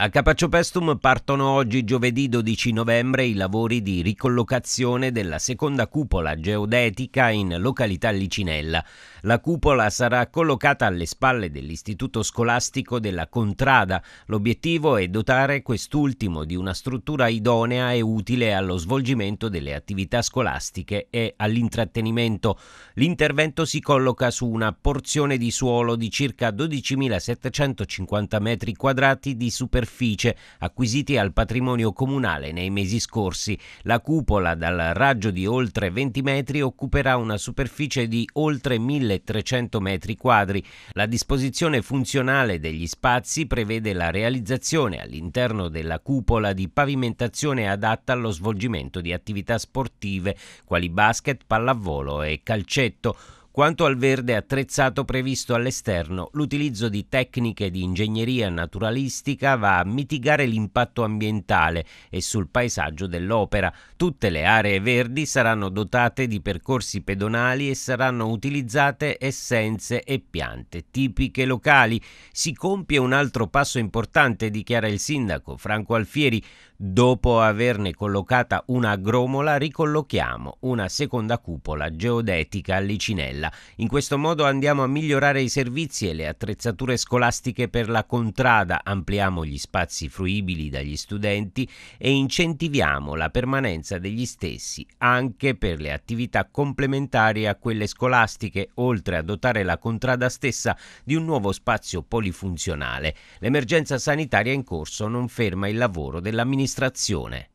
A Capaccio Pestum partono oggi giovedì 12 novembre i lavori di ricollocazione della seconda cupola geodetica in località Licinella. La cupola sarà collocata alle spalle dell'istituto scolastico della Contrada. L'obiettivo è dotare quest'ultimo di una struttura idonea e utile allo svolgimento delle attività scolastiche e all'intrattenimento. L'intervento si colloca su una porzione di suolo di circa 12.750 m2 di superficie superficie acquisiti al patrimonio comunale nei mesi scorsi. La cupola dal raggio di oltre 20 metri occuperà una superficie di oltre 1300 metri quadri. La disposizione funzionale degli spazi prevede la realizzazione all'interno della cupola di pavimentazione adatta allo svolgimento di attività sportive quali basket, pallavolo e calcetto. Quanto al verde attrezzato previsto all'esterno, l'utilizzo di tecniche di ingegneria naturalistica va a mitigare l'impatto ambientale e sul paesaggio dell'opera. Tutte le aree verdi saranno dotate di percorsi pedonali e saranno utilizzate essenze e piante tipiche locali. Si compie un altro passo importante, dichiara il sindaco Franco Alfieri, Dopo averne collocata una gromola, ricollochiamo una seconda cupola geodetica a licinella. In questo modo andiamo a migliorare i servizi e le attrezzature scolastiche per la contrada, ampliamo gli spazi fruibili dagli studenti e incentiviamo la permanenza degli stessi anche per le attività complementari a quelle scolastiche, oltre a dotare la contrada stessa di un nuovo spazio polifunzionale. L'emergenza sanitaria in corso non ferma il lavoro dell'amministrazione amministrazione.